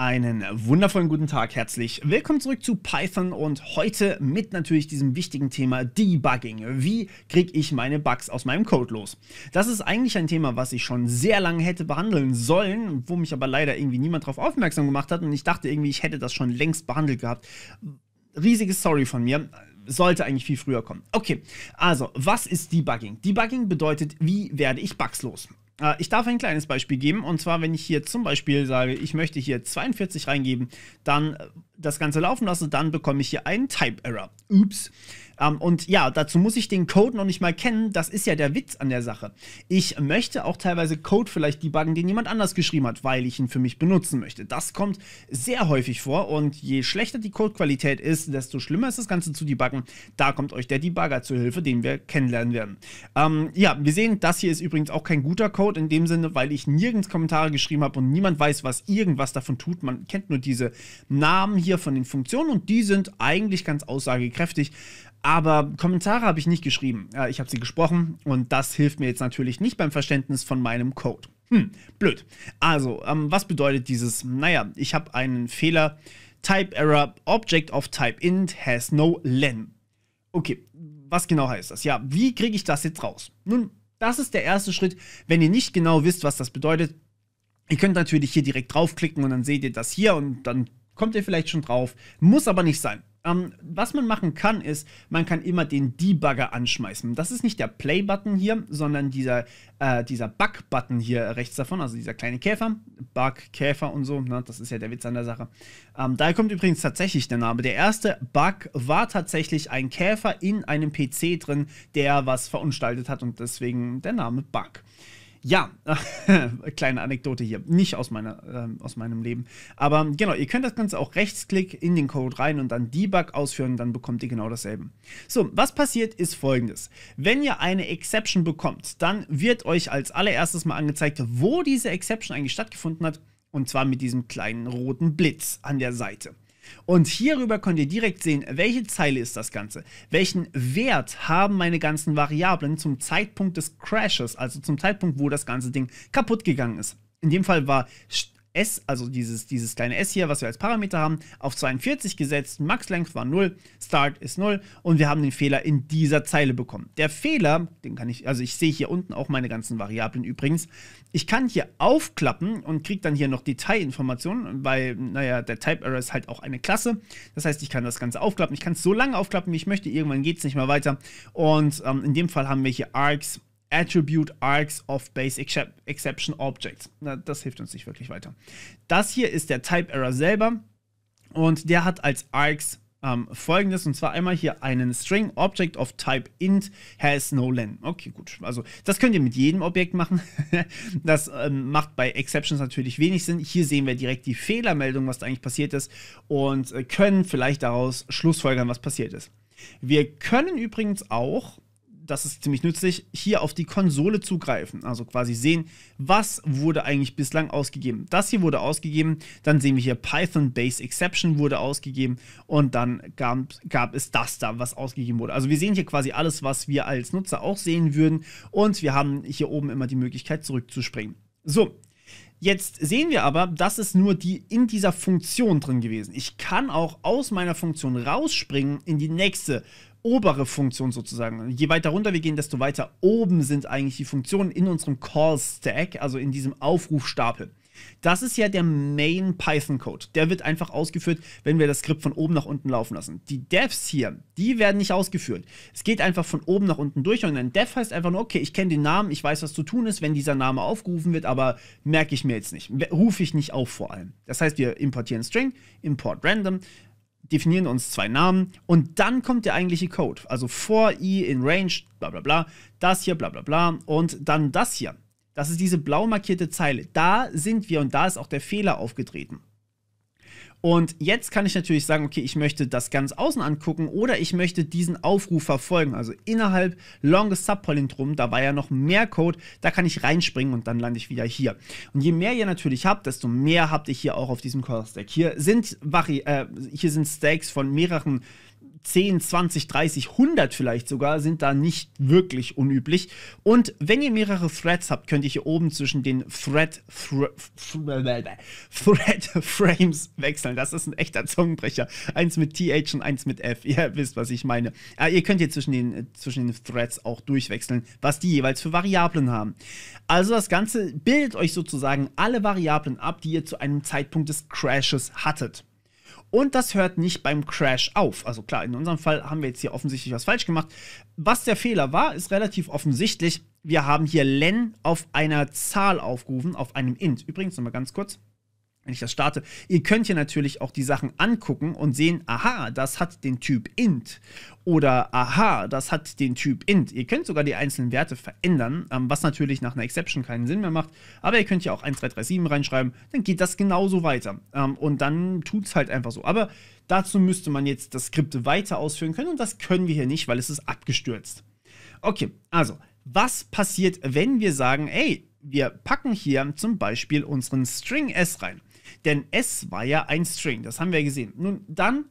Einen wundervollen guten Tag, herzlich willkommen zurück zu Python und heute mit natürlich diesem wichtigen Thema Debugging. Wie kriege ich meine Bugs aus meinem Code los? Das ist eigentlich ein Thema, was ich schon sehr lange hätte behandeln sollen, wo mich aber leider irgendwie niemand darauf aufmerksam gemacht hat und ich dachte irgendwie, ich hätte das schon längst behandelt gehabt. Riesiges Sorry von mir sollte eigentlich viel früher kommen. Okay, also was ist Debugging? Debugging bedeutet, wie werde ich Bugs los? Äh, ich darf ein kleines Beispiel geben. Und zwar, wenn ich hier zum Beispiel sage, ich möchte hier 42 reingeben, dann äh, das Ganze laufen lasse, dann bekomme ich hier einen Type Error. Ups. Ähm, und ja, dazu muss ich den Code noch nicht mal kennen. Das ist ja der Witz an der Sache. Ich möchte auch teilweise Code vielleicht debuggen, den jemand anders geschrieben hat, weil ich ihn für mich benutzen möchte. Das kommt sehr häufig vor und je schlechter die Codequalität ist, desto schlimmer ist das Ganze zu debuggen. Da kommt euch der Debugger zur Hilfe, den wir kennenlernen werden. Ähm, ja, wir sehen, das hier ist übrigens auch kein guter Code in dem Sinne, weil ich nirgends Kommentare geschrieben habe und niemand weiß, was irgendwas davon tut. Man kennt nur diese Namen hier von den Funktionen und die sind eigentlich ganz aussagekräftig. Aber Kommentare habe ich nicht geschrieben. Äh, ich habe sie gesprochen und das hilft mir jetzt natürlich nicht beim Verständnis von meinem Code. Hm, blöd. Also, ähm, was bedeutet dieses? Naja, ich habe einen Fehler. Type Error, Object of Type Int has no len. Okay, was genau heißt das? Ja, wie kriege ich das jetzt raus? Nun, das ist der erste Schritt. Wenn ihr nicht genau wisst, was das bedeutet, ihr könnt natürlich hier direkt draufklicken und dann seht ihr das hier und dann kommt ihr vielleicht schon drauf. Muss aber nicht sein. Ähm, was man machen kann, ist, man kann immer den Debugger anschmeißen. Das ist nicht der Play-Button hier, sondern dieser, äh, dieser Bug-Button hier rechts davon, also dieser kleine Käfer, Bug, Käfer und so, ne? das ist ja der Witz an der Sache. Ähm, daher kommt übrigens tatsächlich der Name. Der erste Bug war tatsächlich ein Käfer in einem PC drin, der was verunstaltet hat und deswegen der Name Bug. Ja, kleine Anekdote hier, nicht aus, meiner, äh, aus meinem Leben. Aber genau, ihr könnt das Ganze auch rechtsklick in den Code rein und dann Debug ausführen, dann bekommt ihr genau dasselbe. So, was passiert ist folgendes. Wenn ihr eine Exception bekommt, dann wird euch als allererstes mal angezeigt, wo diese Exception eigentlich stattgefunden hat. Und zwar mit diesem kleinen roten Blitz an der Seite. Und hierüber könnt ihr direkt sehen, welche Zeile ist das Ganze, welchen Wert haben meine ganzen Variablen zum Zeitpunkt des Crashes, also zum Zeitpunkt, wo das ganze Ding kaputt gegangen ist. In dem Fall war S, also dieses, dieses kleine S hier, was wir als Parameter haben, auf 42 gesetzt, Max Length war 0, Start ist 0 und wir haben den Fehler in dieser Zeile bekommen. Der Fehler, den kann ich, also ich sehe hier unten auch meine ganzen Variablen übrigens, ich kann hier aufklappen und kriege dann hier noch Detailinformationen, weil, naja, der Type Error ist halt auch eine Klasse, das heißt, ich kann das Ganze aufklappen, ich kann es so lange aufklappen, wie ich möchte, irgendwann geht es nicht mehr weiter und ähm, in dem Fall haben wir hier Arcs, Attribute Arcs of Base Exception Objects. Na, das hilft uns nicht wirklich weiter. Das hier ist der Type Error selber und der hat als Arcs ähm, folgendes und zwar einmal hier einen String Object of Type int has no len. Okay, gut. Also das könnt ihr mit jedem Objekt machen. das ähm, macht bei Exceptions natürlich wenig Sinn. Hier sehen wir direkt die Fehlermeldung, was da eigentlich passiert ist und äh, können vielleicht daraus Schlussfolgern, was passiert ist. Wir können übrigens auch das ist ziemlich nützlich, hier auf die Konsole zugreifen. Also quasi sehen, was wurde eigentlich bislang ausgegeben. Das hier wurde ausgegeben, dann sehen wir hier Python Base Exception wurde ausgegeben und dann gab, gab es das da, was ausgegeben wurde. Also wir sehen hier quasi alles, was wir als Nutzer auch sehen würden und wir haben hier oben immer die Möglichkeit zurückzuspringen. So, Jetzt sehen wir aber, das ist nur die in dieser Funktion drin gewesen. Ich kann auch aus meiner Funktion rausspringen in die nächste obere Funktion sozusagen. Je weiter runter wir gehen, desto weiter oben sind eigentlich die Funktionen in unserem Call-Stack, also in diesem Aufrufstapel. Das ist ja der Main Python Code. Der wird einfach ausgeführt, wenn wir das Skript von oben nach unten laufen lassen. Die Devs hier, die werden nicht ausgeführt. Es geht einfach von oben nach unten durch und ein Dev heißt einfach nur, okay, ich kenne den Namen, ich weiß, was zu tun ist, wenn dieser Name aufgerufen wird, aber merke ich mir jetzt nicht. Rufe ich nicht auf vor allem. Das heißt, wir importieren String, import random, definieren uns zwei Namen und dann kommt der eigentliche Code. Also for i in range, bla bla bla, das hier, bla bla bla und dann das hier. Das ist diese blau markierte Zeile. Da sind wir und da ist auch der Fehler aufgetreten. Und jetzt kann ich natürlich sagen, okay, ich möchte das ganz außen angucken oder ich möchte diesen Aufruf verfolgen. Also innerhalb Longest Subpollen da war ja noch mehr Code, da kann ich reinspringen und dann lande ich wieder hier. Und je mehr ihr natürlich habt, desto mehr habt ihr hier auch auf diesem Core Stack. Hier sind, Vari äh, hier sind Stacks von mehreren 10, 20, 30, 100 vielleicht sogar sind da nicht wirklich unüblich. Und wenn ihr mehrere Threads habt, könnt ihr hier oben zwischen den Thread, Thread, Thread Frames wechseln. Das ist ein echter Zungenbrecher. Eins mit TH und eins mit F. Ihr wisst, was ich meine. Äh, ihr könnt hier zwischen den, zwischen den Threads auch durchwechseln, was die jeweils für Variablen haben. Also das Ganze bildet euch sozusagen alle Variablen ab, die ihr zu einem Zeitpunkt des Crashes hattet. Und das hört nicht beim Crash auf. Also klar, in unserem Fall haben wir jetzt hier offensichtlich was falsch gemacht. Was der Fehler war, ist relativ offensichtlich. Wir haben hier len auf einer Zahl aufgerufen, auf einem int. Übrigens nochmal ganz kurz wenn ich das starte. Ihr könnt hier natürlich auch die Sachen angucken und sehen, aha, das hat den Typ int oder aha, das hat den Typ int. Ihr könnt sogar die einzelnen Werte verändern, ähm, was natürlich nach einer Exception keinen Sinn mehr macht, aber ihr könnt ja auch 1337 reinschreiben, dann geht das genauso weiter ähm, und dann tut es halt einfach so. Aber dazu müsste man jetzt das Skript weiter ausführen können und das können wir hier nicht, weil es ist abgestürzt. Okay, also, was passiert, wenn wir sagen, ey, wir packen hier zum Beispiel unseren String S rein? Denn S war ja ein String, das haben wir ja gesehen. Nun, dann,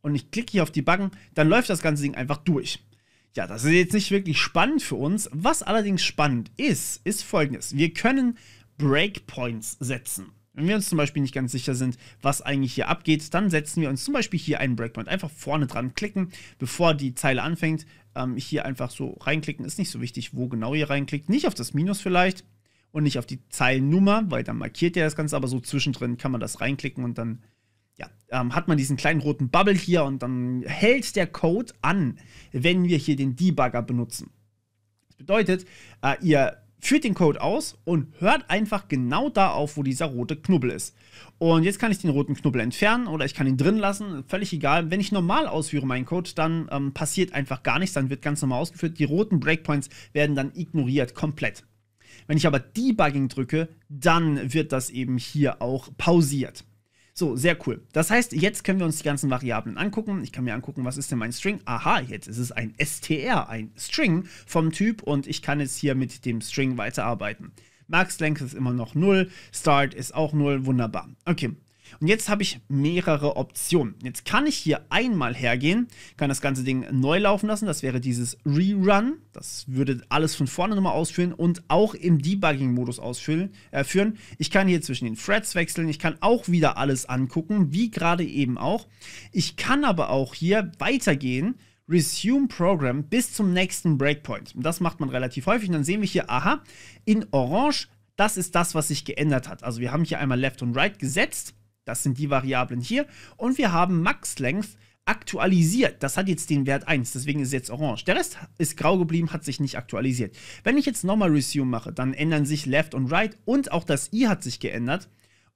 und ich klicke hier auf die Backen, dann läuft das ganze Ding einfach durch. Ja, das ist jetzt nicht wirklich spannend für uns. Was allerdings spannend ist, ist folgendes. Wir können Breakpoints setzen. Wenn wir uns zum Beispiel nicht ganz sicher sind, was eigentlich hier abgeht, dann setzen wir uns zum Beispiel hier einen Breakpoint. Einfach vorne dran klicken, bevor die Zeile anfängt. Ähm, hier einfach so reinklicken, ist nicht so wichtig, wo genau ihr reinklickt. Nicht auf das Minus vielleicht, und nicht auf die Zeilennummer, weil dann markiert er das Ganze, aber so zwischendrin kann man das reinklicken und dann ja, ähm, hat man diesen kleinen roten Bubble hier und dann hält der Code an, wenn wir hier den Debugger benutzen. Das bedeutet, äh, ihr führt den Code aus und hört einfach genau da auf, wo dieser rote Knubbel ist. Und jetzt kann ich den roten Knubbel entfernen oder ich kann ihn drin lassen, völlig egal. Wenn ich normal ausführe meinen Code, dann ähm, passiert einfach gar nichts, dann wird ganz normal ausgeführt. Die roten Breakpoints werden dann ignoriert komplett. Wenn ich aber Debugging drücke, dann wird das eben hier auch pausiert. So, sehr cool. Das heißt, jetzt können wir uns die ganzen Variablen angucken. Ich kann mir angucken, was ist denn mein String? Aha, jetzt ist es ein str, ein String vom Typ und ich kann jetzt hier mit dem String weiterarbeiten. Max Length ist immer noch 0, Start ist auch 0, wunderbar. Okay, und jetzt habe ich mehrere Optionen. Jetzt kann ich hier einmal hergehen, kann das ganze Ding neu laufen lassen. Das wäre dieses Rerun. Das würde alles von vorne nochmal ausführen und auch im Debugging-Modus ausführen. Äh, Ich kann hier zwischen den Threads wechseln. Ich kann auch wieder alles angucken, wie gerade eben auch. Ich kann aber auch hier weitergehen. Resume Program bis zum nächsten Breakpoint. Und das macht man relativ häufig. Und dann sehen wir hier, aha, in Orange, das ist das, was sich geändert hat. Also wir haben hier einmal Left und Right gesetzt das sind die Variablen hier. Und wir haben Max Length aktualisiert. Das hat jetzt den Wert 1, deswegen ist es jetzt orange. Der Rest ist grau geblieben, hat sich nicht aktualisiert. Wenn ich jetzt nochmal Resume mache, dann ändern sich Left und Right und auch das i hat sich geändert.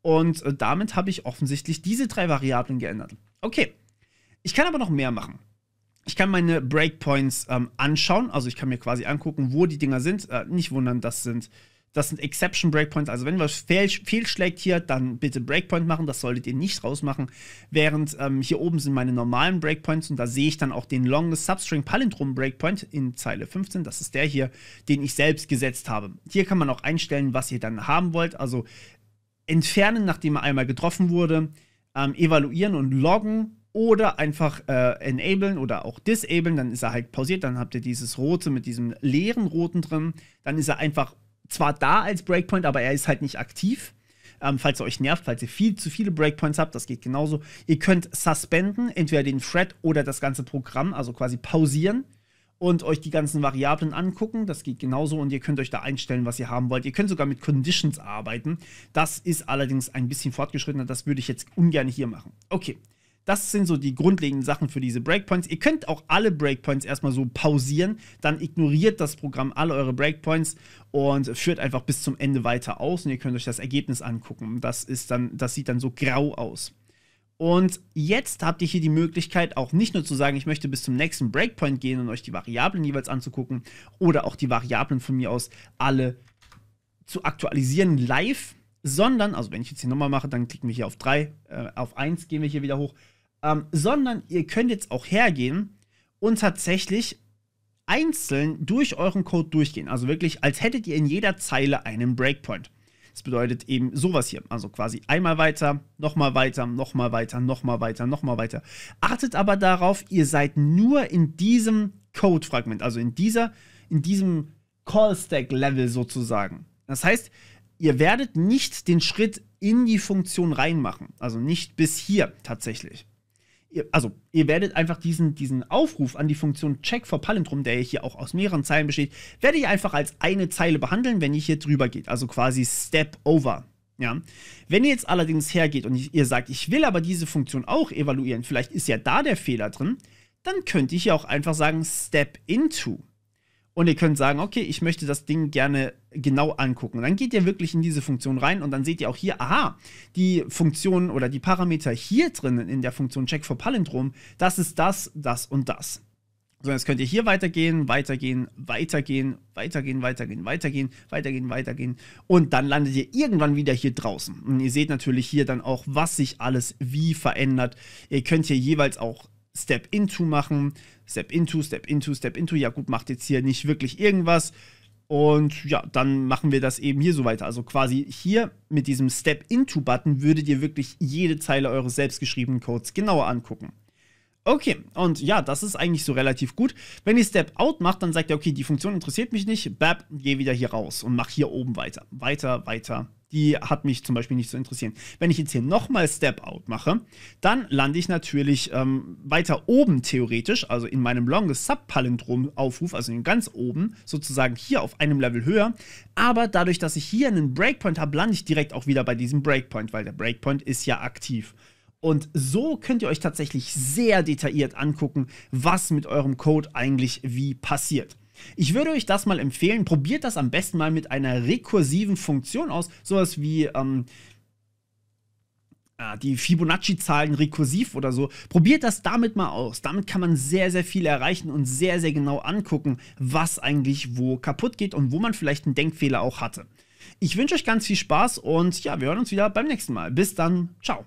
Und äh, damit habe ich offensichtlich diese drei Variablen geändert. Okay, ich kann aber noch mehr machen. Ich kann meine Breakpoints ähm, anschauen, also ich kann mir quasi angucken, wo die Dinger sind. Äh, nicht wundern, das sind das sind Exception Breakpoints. Also wenn was fehl, fehlschlägt hier, dann bitte Breakpoint machen. Das solltet ihr nicht rausmachen. Während ähm, hier oben sind meine normalen Breakpoints und da sehe ich dann auch den Long Substring Palindrom Breakpoint in Zeile 15. Das ist der hier, den ich selbst gesetzt habe. Hier kann man auch einstellen, was ihr dann haben wollt. Also entfernen, nachdem er einmal getroffen wurde, ähm, evaluieren und loggen oder einfach äh, enablen oder auch disablen, dann ist er halt pausiert, dann habt ihr dieses rote mit diesem leeren roten drin, dann ist er einfach zwar da als Breakpoint, aber er ist halt nicht aktiv. Ähm, falls ihr euch nervt, falls ihr viel zu viele Breakpoints habt, das geht genauso. Ihr könnt suspenden, entweder den Thread oder das ganze Programm, also quasi pausieren und euch die ganzen Variablen angucken. Das geht genauso und ihr könnt euch da einstellen, was ihr haben wollt. Ihr könnt sogar mit Conditions arbeiten. Das ist allerdings ein bisschen fortgeschrittener. Das würde ich jetzt ungern hier machen. Okay. Das sind so die grundlegenden Sachen für diese Breakpoints. Ihr könnt auch alle Breakpoints erstmal so pausieren, dann ignoriert das Programm alle eure Breakpoints und führt einfach bis zum Ende weiter aus und ihr könnt euch das Ergebnis angucken. Das ist dann das sieht dann so grau aus. Und jetzt habt ihr hier die Möglichkeit, auch nicht nur zu sagen, ich möchte bis zum nächsten Breakpoint gehen und euch die Variablen jeweils anzugucken oder auch die Variablen von mir aus alle zu aktualisieren live, sondern, also wenn ich jetzt hier nochmal mache, dann klicken wir hier auf 3, äh, auf 1 gehen wir hier wieder hoch ähm, sondern ihr könnt jetzt auch hergehen und tatsächlich einzeln durch euren Code durchgehen. Also wirklich, als hättet ihr in jeder Zeile einen Breakpoint. Das bedeutet eben sowas hier. Also quasi einmal weiter, nochmal weiter, nochmal weiter, nochmal weiter, nochmal weiter. Achtet aber darauf, ihr seid nur in diesem Code-Fragment, also in dieser, in diesem Call-Stack-Level sozusagen. Das heißt, ihr werdet nicht den Schritt in die Funktion reinmachen. Also nicht bis hier tatsächlich also ihr werdet einfach diesen, diesen Aufruf an die Funktion Check for Palindrom, der hier auch aus mehreren Zeilen besteht, werdet ihr einfach als eine Zeile behandeln, wenn ich hier drüber geht. Also quasi Step Over. Ja. Wenn ihr jetzt allerdings hergeht und ihr sagt, ich will aber diese Funktion auch evaluieren, vielleicht ist ja da der Fehler drin, dann könnte ich ja auch einfach sagen Step Into und ihr könnt sagen, okay, ich möchte das Ding gerne genau angucken. Und dann geht ihr wirklich in diese Funktion rein und dann seht ihr auch hier, aha, die Funktion oder die Parameter hier drinnen in der Funktion Check for Palindrom, das ist das, das und das. So, jetzt könnt ihr hier weitergehen, weitergehen, weitergehen, weitergehen, weitergehen, weitergehen, weitergehen, weitergehen. Und dann landet ihr irgendwann wieder hier draußen. Und ihr seht natürlich hier dann auch, was sich alles wie verändert. Ihr könnt hier jeweils auch Step Into machen. Step Into, Step Into, Step Into. Ja gut, macht jetzt hier nicht wirklich irgendwas. Und ja, dann machen wir das eben hier so weiter. Also quasi hier mit diesem Step Into-Button würdet ihr wirklich jede Zeile eures selbstgeschriebenen Codes genauer angucken. Okay, und ja, das ist eigentlich so relativ gut. Wenn ihr Step Out macht, dann sagt ihr, okay, die Funktion interessiert mich nicht, bap, geh wieder hier raus und mach hier oben weiter. Weiter, weiter. Die hat mich zum Beispiel nicht zu interessieren. Wenn ich jetzt hier nochmal Step Out mache, dann lande ich natürlich ähm, weiter oben theoretisch, also in meinem Longest Sub-Palindrom-Aufruf, also in ganz oben, sozusagen hier auf einem Level höher. Aber dadurch, dass ich hier einen Breakpoint habe, lande ich direkt auch wieder bei diesem Breakpoint, weil der Breakpoint ist ja aktiv. Und so könnt ihr euch tatsächlich sehr detailliert angucken, was mit eurem Code eigentlich wie passiert. Ich würde euch das mal empfehlen. Probiert das am besten mal mit einer rekursiven Funktion aus, sowas wie ähm, ah, die Fibonacci-Zahlen rekursiv oder so. Probiert das damit mal aus. Damit kann man sehr, sehr viel erreichen und sehr, sehr genau angucken, was eigentlich wo kaputt geht und wo man vielleicht einen Denkfehler auch hatte. Ich wünsche euch ganz viel Spaß und ja, wir hören uns wieder beim nächsten Mal. Bis dann, ciao.